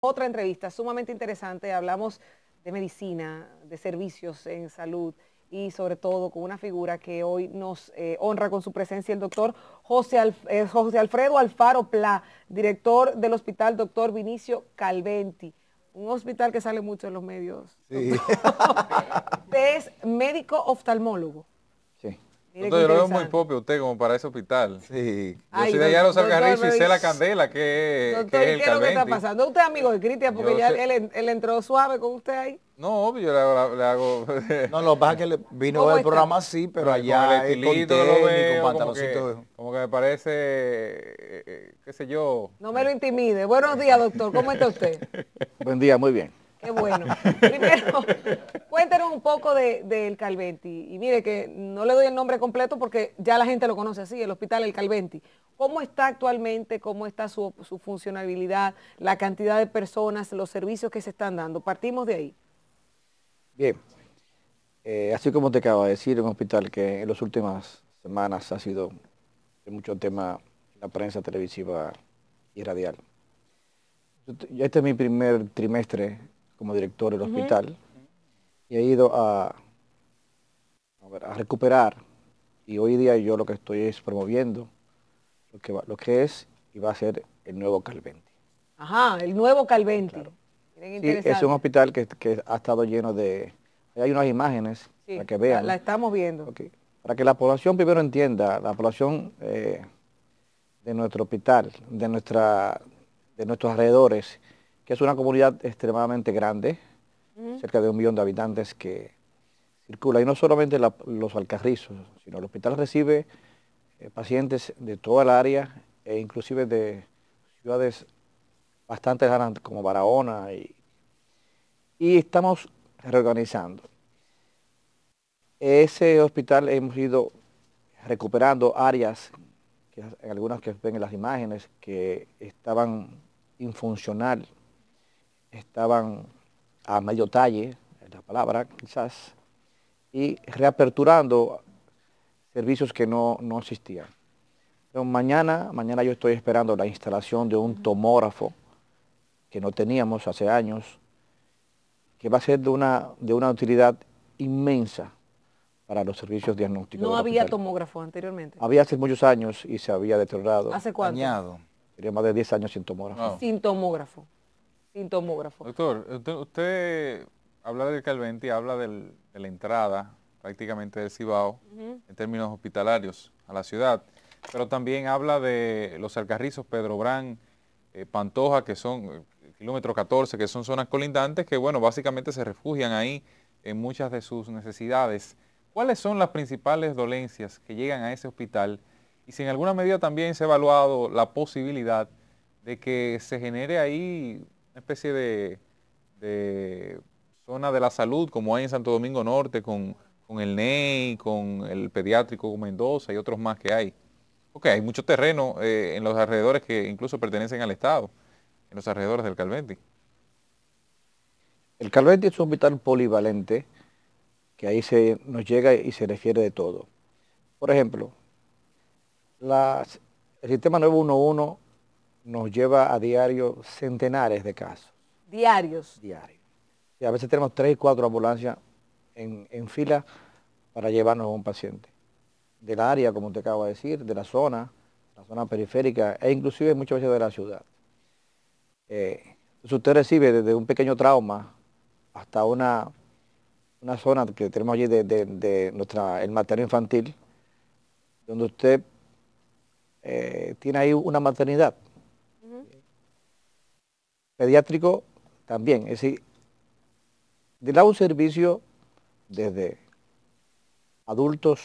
otra entrevista sumamente interesante. Hablamos de medicina, de servicios en salud y sobre todo con una figura que hoy nos eh, honra con su presencia, el doctor eh, José, Alfredo Alfaro Pla, director del hospital doctor Vinicio Calventi. Un hospital que sale mucho en los medios. Sí. es médico oftalmólogo. Entonces, yo lo veo muy propio usted como para ese hospital. Sí. Yo de allá los sacaré y sé la candela que, es el ¿qué es lo que está pasando? ¿Usted es amigo de Cristian porque ya él, entró suave con usted ahí? No, obvio, yo le hago... no, lo que pasa es que vino el programa sí, pero, allá con con Como, que, me parece, eh, eh, qué sé yo. No me lo intimide. Buenos días, doctor. ¿Cómo está usted? Buen día, muy bien. Qué bueno. Primero, cuéntenos un poco del de, El Calventi. Y mire que no le doy el nombre completo porque ya la gente lo conoce así, el Hospital El Calventi. ¿Cómo está actualmente? ¿Cómo está su, su funcionalidad? La cantidad de personas, los servicios que se están dando. Partimos de ahí. Bien. Eh, así como te acabo de decir, un hospital que en las últimas semanas ha sido mucho tema en la prensa televisiva y radial. Ya este es mi primer trimestre como director del hospital y he ido a, recuperar. Y hoy día yo lo que estoy es promoviendo lo que, lo que es y va a ser el nuevo Calventi. Ajá, el nuevo Calventi. Sí, es un hospital que, ha estado lleno de... Hay unas imágenes para que vean. La estamos viendo. Para que la población primero entienda, la población eh, de nuestro hospital, de, nuestra, de nuestros alrededores, que es una comunidad extremadamente grande, cerca de un millón de habitantes que circula. Y no solamente los alcarrizos, sino el hospital recibe eh, pacientes de toda el área e inclusive de ciudades bastante grandes como Barahona. Y, estamos reorganizando. Ese hospital hemos ido recuperando áreas, que, algunas que ven en las imágenes, que estaban infuncional estaban a medio talle, es la palabra quizás, y reaperturando servicios que no, existían. mañana, mañana yo estoy esperando la instalación de un tomógrafo que no teníamos hace años, que va a ser de una, de una utilidad inmensa para los servicios diagnósticos. ¿No había tomógrafo anteriormente? Había hace muchos años y se había deteriorado. ¿Hace cuánto? Añado. más de 10 años sin tomógrafo. Sin tomógrafo sin tomógrafo. Doctor, usted, habla de Calventi, habla de la entrada prácticamente del Cibao en términos hospitalarios a la ciudad, pero también habla de los Alcarrizos, Pedro Brán, eh, Pantoja, que son eh, kilómetro 14, que son zonas colindantes que, bueno, básicamente se refugian ahí en muchas de sus necesidades. ¿Cuáles son las principales dolencias que llegan a ese hospital? Y si en alguna medida también se ha evaluado la posibilidad de que se genere ahí una especie de, zona de la salud, como hay en Santo Domingo Norte, con, el NEI, con el pediátrico Mendoza y otros más que hay. Porque hay mucho terreno eh, en los alrededores que incluso pertenecen al Estado, en los alrededores del Calventi. El Calventi es un hospital polivalente que ahí se nos llega y se refiere de todo. Por ejemplo, el sistema 911 nos lleva a diario centenares de casos. ¿Diarios? Diarios. a veces tenemos tres, cuatro ambulancias en, en fila para llevarnos a un paciente. Del área, como te acabo de decir, de la zona, la zona periférica e inclusive muchas veces de la ciudad. Eh, entonces usted recibe desde un pequeño trauma hasta una, una zona que tenemos allí de, de, nuestra, el materno infantil, donde usted eh, tiene ahí una maternidad, pediátrico también. Es decir, da un servicio desde adultos,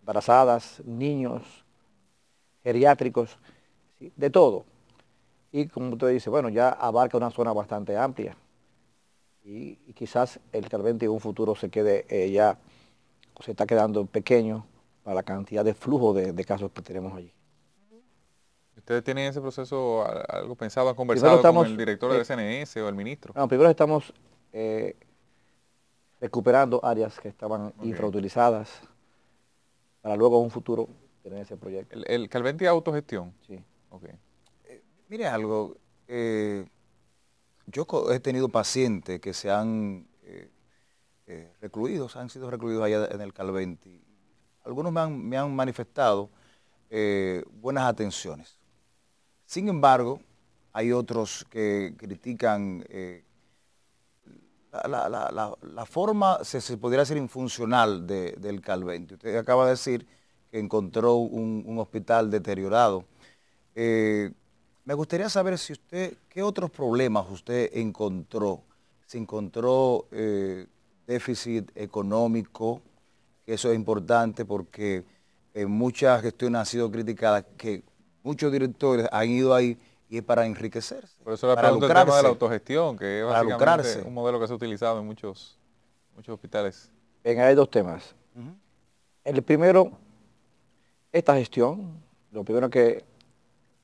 embarazadas, niños, geriátricos, de todo. Y como usted dice, bueno, ya abarca una zona bastante amplia. Y, quizás el Calvente en un futuro se quede eh, ya, se está quedando pequeño para la cantidad de flujo de casos que tenemos allí. ¿Ustedes tienen ese proceso algo pensado? ¿Han conversado con el director del C.N.S. Eh, o el ministro? No, primero estamos eh, recuperando áreas que estaban infrautilizadas para luego en un futuro tener ese proyecto. ¿El, Calventi autogestión? Sí. Ok. Eh, mire algo, yo he tenido pacientes que se han eh, recluidos, han sido recluidos allá en el Calventi. Algunos me han manifestado buenas atenciones. Sin embargo, hay otros que critican eh, la, forma, se, podría decir, infuncional del Calvente. Usted acaba de decir que encontró un, hospital deteriorado. Eh, me gustaría saber si usted, qué otros problemas usted encontró. Se encontró eh, déficit económico, que eso es importante porque en muchas gestiones han sido criticadas, que muchos directores han ido ahí y es para enriquecerse. Por eso la para de la autogestión, que es un modelo que se ha utilizado en muchos, muchos hospitales. Venga, hay dos temas. El primero, esta gestión, lo primero que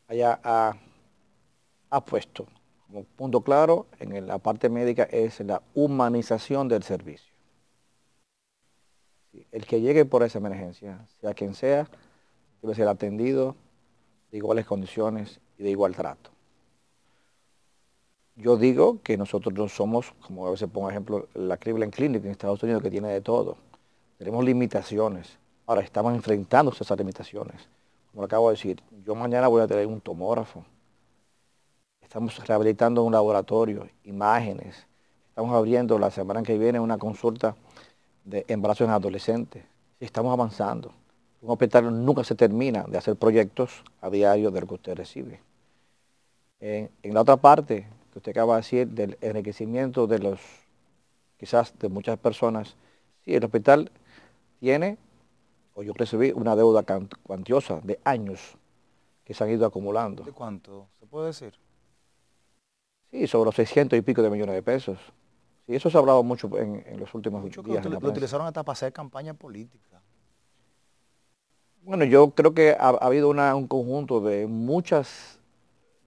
haya ha puesto como punto claro en la parte médica es la humanización del servicio. El que llegue por esa emergencia, sea quien sea, debe ser atendido de iguales condiciones y de igual trato. Yo digo que nosotros no somos, como a veces pongo ejemplo, la Cleveland Clinic en Estados Unidos que tiene de todo. Tenemos limitaciones. Ahora estamos enfrentándose a esas limitaciones. Como acabo de decir, yo mañana voy a tener un tomógrafo. Estamos rehabilitando un laboratorio, imágenes. Estamos abriendo la semana que viene una consulta de embarazos en adolescentes. Estamos avanzando. Un hospital nunca se termina de hacer proyectos a diario de lo que usted recibe. En, la otra parte que usted acaba de decir, del enriquecimiento de los, quizás de muchas personas, sí, el hospital tiene, o yo recibí una deuda cuantiosa de años que se han ido acumulando. ¿De cuánto? ¿Se puede decir? Sí, sobre los 600 y pico de millones de pesos. Sí, eso se ha hablado mucho en, los últimos mucho días. lo, lo utilizaron hasta para hacer campaña política. Bueno, yo creo que ha, habido un conjunto de muchas,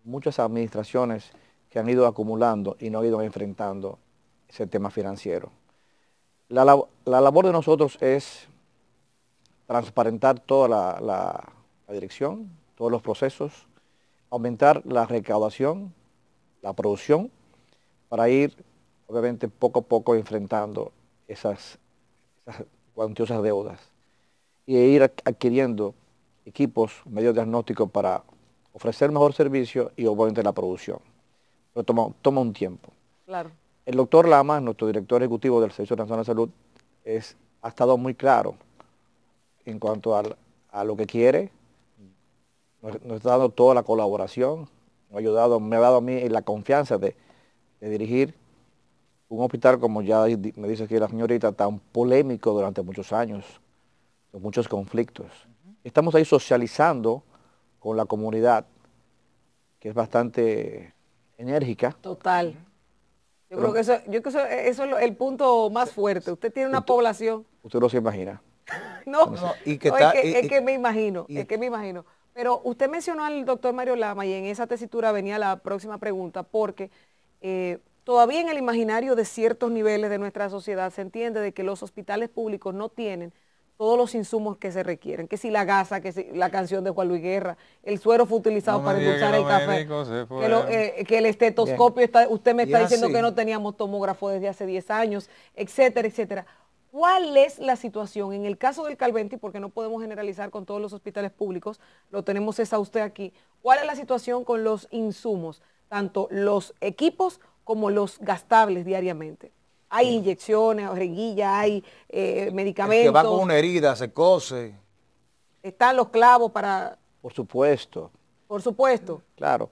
muchas administraciones que han ido acumulando y no han ido enfrentando ese tema financiero. La, labor de nosotros es transparentar toda la, dirección, todos los procesos, aumentar la recaudación, la producción, para ir obviamente poco a poco enfrentando esas cuantiosas deudas y ir adquiriendo equipos, medios diagnósticos para ofrecer mejor servicio y obviamente la producción. Pero toma, toma un tiempo. El doctor Lama, nuestro director ejecutivo del Servicio Nacional de Salud, es, ha estado muy claro en cuanto a lo que quiere. Nos, ha dado toda la colaboración, ha ayudado, me ha dado a mí la confianza de, de dirigir un hospital, como ya me dice aquí la señorita, tan polémico durante muchos años, muchos conflictos. Estamos ahí socializando con la comunidad, que es bastante enérgica. Total. Yo creo que eso, es el punto más fuerte. Usted tiene una población. Usted no se imagina. no, y que es, que, me imagino, es que me imagino. Pero usted mencionó al doctor Mario Lama y en esa tesitura venía la próxima pregunta, porque eh, todavía en el imaginario de ciertos niveles de nuestra sociedad se entiende de que los hospitales públicos no tienen todos los insumos que se requieren, que si la gasa, que si la canción de Juan Luis Guerra, el suero fue utilizado para endulzar el café, eh, que, el estetoscopio, está, usted me está diciendo que no teníamos tomógrafo desde hace 10 años, etcétera, etcétera. ¿Cuál es la situación? En el caso del Calventi, porque no podemos generalizar con todos los hospitales públicos, lo tenemos esa usted aquí. ¿Cuál es la situación con los insumos, tanto los equipos como los gastables diariamente? Hay inyecciones, reguillas, hay medicamentos. Eh, que va con una herida, se cose. Están los clavos para... Por supuesto. Por supuesto. Claro.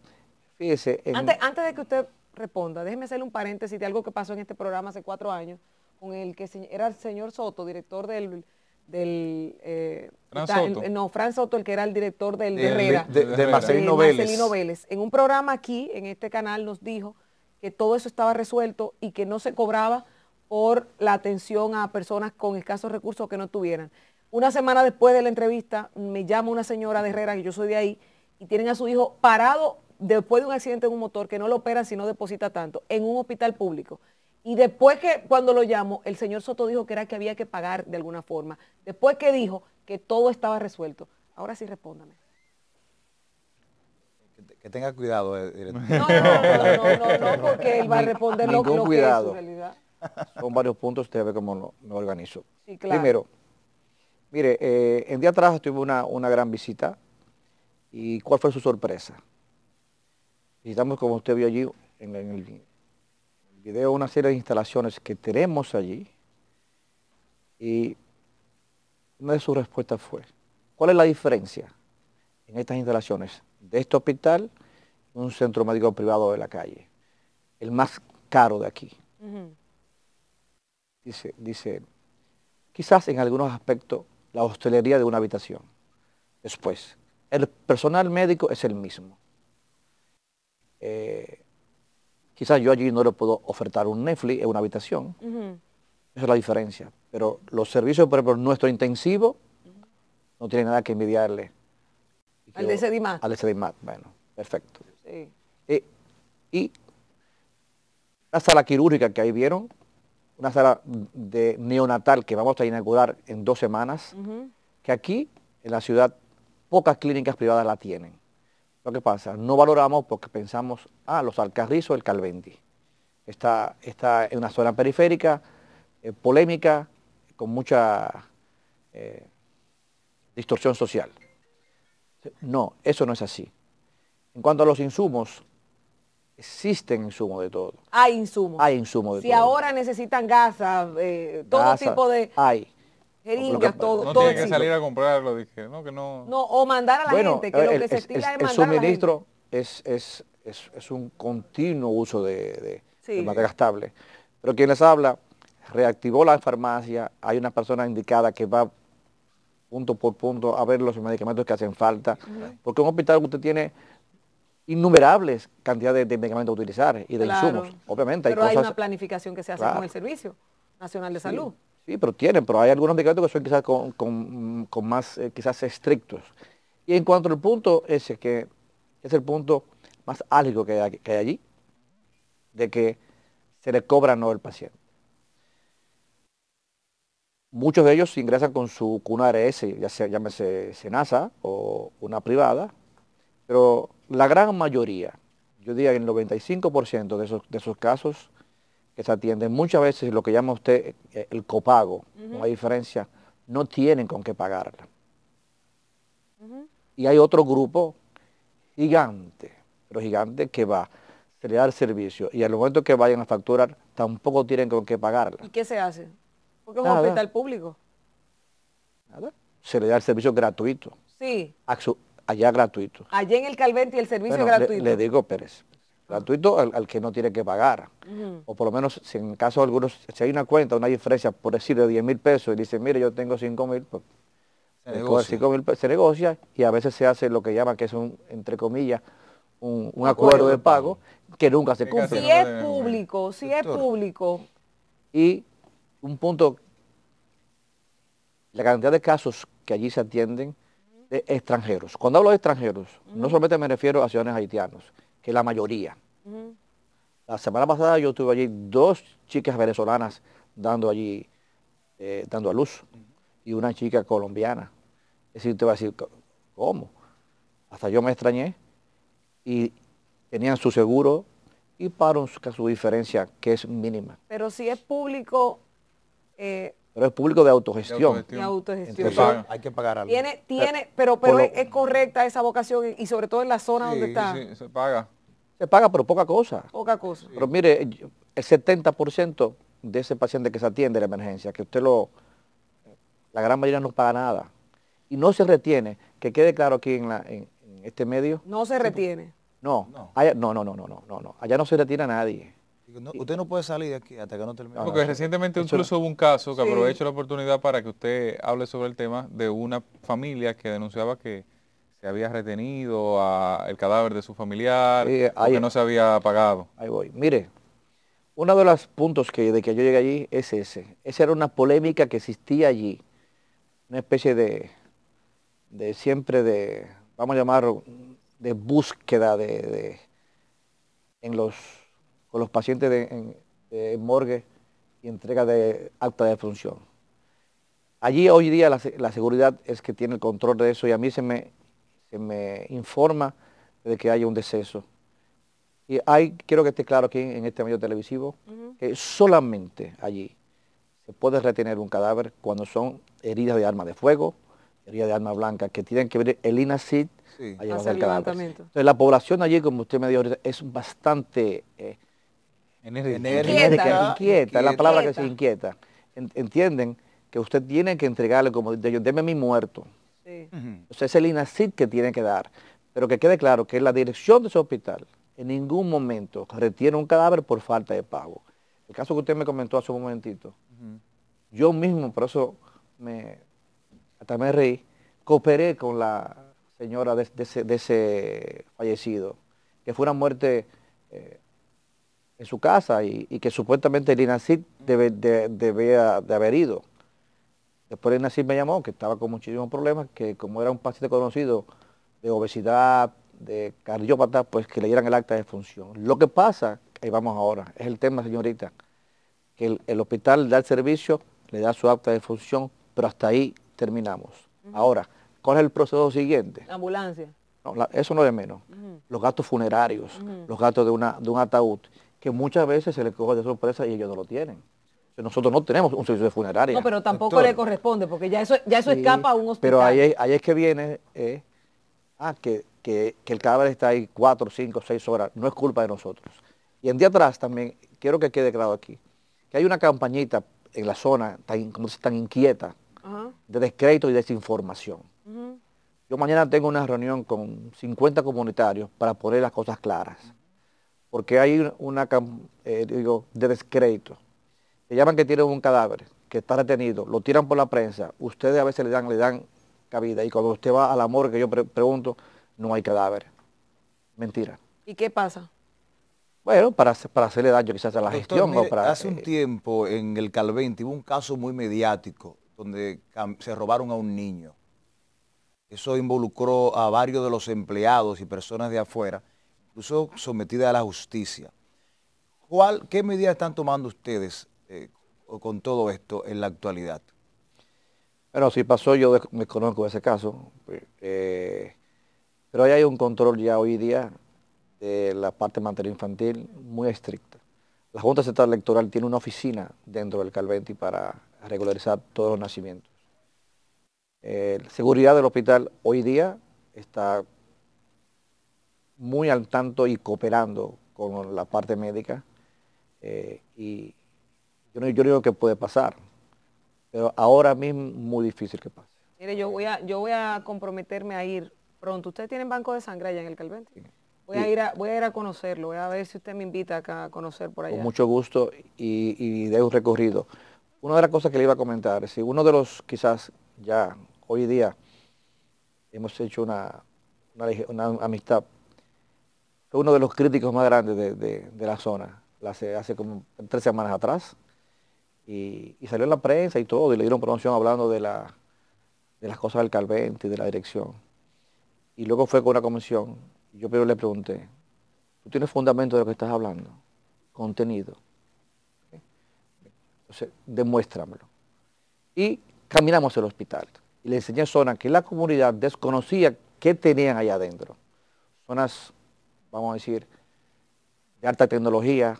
Fíjese. Antes, de que usted responda, déjeme hacerle un paréntesis de algo que pasó en este programa hace cuatro años, con el que era el señor Soto, director del del eh, Soto. no Fran Soto el que era el director del de, Herrera de, Marcelino, Vélez. Marcelino, Vélez. en un programa aquí en este canal nos dijo que todo eso estaba resuelto y que no se cobraba por la atención a personas con escasos recursos que no tuvieran. Una semana después de la entrevista me llama una señora de Herrera, que yo soy de ahí, y tienen a su hijo parado después de un accidente en un motor que no lo operan si no deposita tanto, en un hospital público. Y después que cuando lo llamo, el señor Soto dijo que era que había que pagar de alguna forma. Después que dijo que todo estaba resuelto. Ahora sí respóndame. Que tenga cuidado, eh, director. No, no, no, no, porque él va a responder lo, que es su realidad. Son varios puntos, usted ve cómo lo, organizo. Sí, claro. Primero, mire, eh, en día atrás tuve una, gran visita. ¿Y cuál fue su sorpresa? Visitamos, como usted vio allí, en, en el video, una serie de instalaciones que tenemos allí. Y una de sus respuestas fue, ¿cuál es la diferencia en estas instalaciones de este hospital un centro médico privado de la calle, el más caro de aquí. dice, quizás en algunos aspectos la hostelería de una habitación. Después, el personal médico es el mismo. Eh, quizás yo allí no le puedo ofertar un Netflix en una habitación. Esa es la diferencia. Pero los servicios, por ejemplo, nuestro intensivo, no tiene nada que envidiarle al de Al de bueno, perfecto. Eh, y la sala quirúrgica que ahí vieron, una sala de neonatal que vamos a inaugurar en dos semanas, que aquí en la ciudad pocas clínicas privadas la tienen. Lo que pasa, no valoramos porque pensamos, ah, los Alcarrizos, el Calvendi. Está, está en una zona periférica, eh, polémica, con mucha eh, distorsión social. No, eso no es así. En cuanto a los insumos, existen insumos de todo. Hay insumos. Hay insumos de todo. Si ahora necesitan gasas, eh, todo tipo de... Hay. Jeringas, todo. No todo que salir a comprarlo, dije. No, que no... no o mandar a la gente, que el, lo que se tira es, El suministro Es, es, es, un continuo uso de, de, materia estable. Pero quien les habla reactivó la farmacia, hay una persona indicada que va punto por punto, a ver los medicamentos que hacen falta. Porque un hospital usted tiene innumerables cantidades de medicamentos a utilizar y de insumos, obviamente. Pero hay, una planificación que se hace con el Servicio Nacional de Salud. Sí, pero tienen, pero hay algunos medicamentos que son quizás con, más, eh, quizás estrictos. Y en cuanto al punto ese, que es el punto más álgido que hay, allí, de que se le cobra no el paciente. Muchos de ellos ingresan con su cuna ya sea llámese Senasa o una privada, pero la gran mayoría, yo diría que el 95% de esos, casos que se atienden, muchas veces lo que llama usted eh, el copago, no hay diferencia, no tienen con qué pagarla. Y hay otro grupo gigante, pero gigante que va, a le da servicio y al momento que vayan a facturar tampoco tienen con qué pagarla. ¿Y qué se hace? Porque es un hospital público. Se le da el servicio gratuito. Sí. allá gratuito. Allá en el Calventi el servicio gratuito. Le, digo, Pérez, gratuito al, que no tiene que pagar. O por lo menos, si en caso de algunos, si hay una cuenta, una diferencia, por decir, de 10 mil pesos, y dicen, mire, yo tengo 5 mil, pues se negocia. se negocia y a veces se hace lo que llaman, que es un, entre comillas, un, acuerdo, de pago que nunca se cumple. Si es público, si es público. Y un punto, la cantidad de casos que allí se atienden de extranjeros. Cuando hablo de extranjeros, no solamente me refiero a ciudadanos haitianos, que la mayoría. La semana pasada yo tuve allí dos chicas venezolanas dando allí, eh, dando a luz, y una chica colombiana. Es decir, te vas a decir, ¿cómo? Hasta yo me extrañé y tenían su seguro y para su diferencia que es mínima. Pero si es público, eh, pero es público de autogestión. De autogestión. hay que pagar algo. Tiene, tiene, pero, pero es, correcta esa vocación y sobre todo en la zona donde está. Sí, se paga. Se paga, pero poca cosa. Poca cosa. Pero mire, el 70% de ese paciente que se atiende la emergencia, que usted lo, la gran mayoría no paga nada. Y no se retiene, que quede claro aquí en, la, en, este medio. No se retiene. No, no, no, no, no, no, no, no. Allá no se retiene a nadie usted no puede salir de aquí hasta que no termine. Porque recientemente incluso hubo un caso que aprovecho la oportunidad para que usted hable sobre el tema de una familia que denunciaba que se había retenido el cadáver de su familiar y que no se había pagado. Ahí voy. Mire, uno de los puntos que de que yo llegué allí es ese. Esa era una polémica que existía allí. Una especie de, siempre de, vamos a llamarlo, de búsqueda de en los con los pacientes de, en, morgue y entrega de acta de función. Allí hoy día la, seguridad es que tiene el control de eso y a mí se me, me informa de que haya un deceso. Y hay, quiero que esté claro aquí en este medio televisivo, que solamente allí se puede retener un cadáver cuando son heridas de arma de fuego, heridas de arma blanca, que tienen que ver el INACID a llevar el cadáver. Entonces la población allí, como usted me dijo es bastante... Eh, Enérgica. Enérgica, inquieta, es la palabra que se inquieta. Entienden que usted tiene que entregarle como de yo, deme mi muerto. Sí. es el INACID que tiene que dar. Pero que quede claro que la dirección de ese hospital en ningún momento retiene un cadáver por falta de pago. El caso que usted me comentó hace un momentito, yo mismo, por eso me, hasta me reí, cooperé con la señora de, ese, fallecido, que fue una muerte eh, en su casa y, que supuestamente el INACID debe, debía de haber ido. Después el INACID me llamó, que estaba con muchísimos problemas, que como era un paciente conocido de obesidad, de cardiópata, pues que le dieran el acta de función. Lo que pasa, ahí vamos ahora, es el tema, señorita, que el, hospital da el servicio, le da su acta de función, pero hasta ahí terminamos. Ahora, ¿cuál es el proceso siguiente? ambulancia. eso no es menos. Los gastos funerarios, los gastos de, una, de un ataúd que muchas veces se les coge de sorpresa y ellos no lo tienen. Nosotros no tenemos un servicio de funeraria. No, pero tampoco le corresponde, porque ya eso, ya eso escapa a un hospital. Pero ahí, es que viene, eh, ah, que, el cadáver está ahí cuatro, cinco, seis horas. No es culpa de nosotros. Y en día atrás también, quiero que quede claro aquí, que hay una campañita en la zona tan, como inquieta de descrédito y desinformación. Yo mañana tengo una reunión con 50 comunitarios para poner las cosas claras porque hay una, eh, digo, de descrédito. Le llaman que tienen un cadáver, que está retenido, lo tiran por la prensa, ustedes a veces le dan, le dan cabida, y cuando usted va al amor, que yo pregunto, no hay cadáver. Mentira. ¿Y qué pasa? Bueno, para, para hacerle daño quizás a la gestión. o para, hace un tiempo en el Calvente hubo un caso muy mediático donde se robaron a un niño. Eso involucró a varios de los empleados y personas de afuera incluso sometida a la justicia. ¿Cuál, ¿Qué medidas están tomando ustedes eh, con todo esto en la actualidad? Bueno, si pasó, yo me conozco ese caso, pues, eh, pero ahí hay un control ya hoy día de la parte materia infantil muy estricta. La Junta Central Electoral tiene una oficina dentro del Calventi para regularizar todos los nacimientos. Eh, la seguridad del hospital hoy día está muy al tanto y cooperando con la parte médica. Eh, y yo no, yo digo que puede pasar, pero ahora mismo muy difícil que pase. Mire, yo voy a, yo voy a comprometerme a ir pronto. Ustedes tienen banco de sangre allá en el Calvente. Voy, a ir a, voy a ir a conocerlo, voy a ver si usted me invita acá a conocer por allá. Con mucho gusto y, de un recorrido. Una de las cosas que le iba a comentar, si uno de los quizás ya hoy día hemos hecho una, una amistad fue uno de los críticos más grandes de, de, la zona, hace, como tres semanas atrás, y, salió en la prensa y todo, y le dieron promoción hablando de, las cosas del Calvente y de la dirección. Y luego fue con una comisión, y yo primero le pregunté, ¿tú tienes fundamento de lo que estás hablando? Contenido. Entonces, demuéstramelo. Y caminamos al hospital, y le enseñé zonas que la comunidad desconocía qué tenían allá adentro. Zonas vamos a decir, de alta tecnología,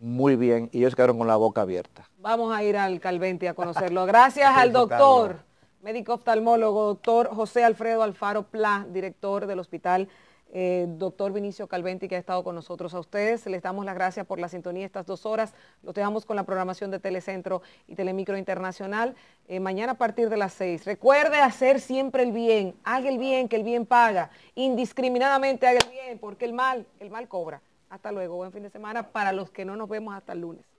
muy bien, y ellos quedaron con la boca abierta. Vamos a ir al Calvente a conocerlo. Gracias al doctor, médico oftalmólogo, doctor José Alfredo Alfaro Pla, director del Hospital eh, doctor Vinicio Calventi, que ha estado con nosotros. A ustedes les damos las gracias por la sintonía estas dos horas. Los dejamos con la programación de Telecentro y Telemicro Internacional eh, mañana a partir de las seis. Recuerde hacer siempre el bien. Haga el bien, que el bien paga. Indiscriminadamente haga el bien, porque el mal, el mal cobra. Hasta luego. Buen fin de semana para los que no nos vemos hasta el lunes.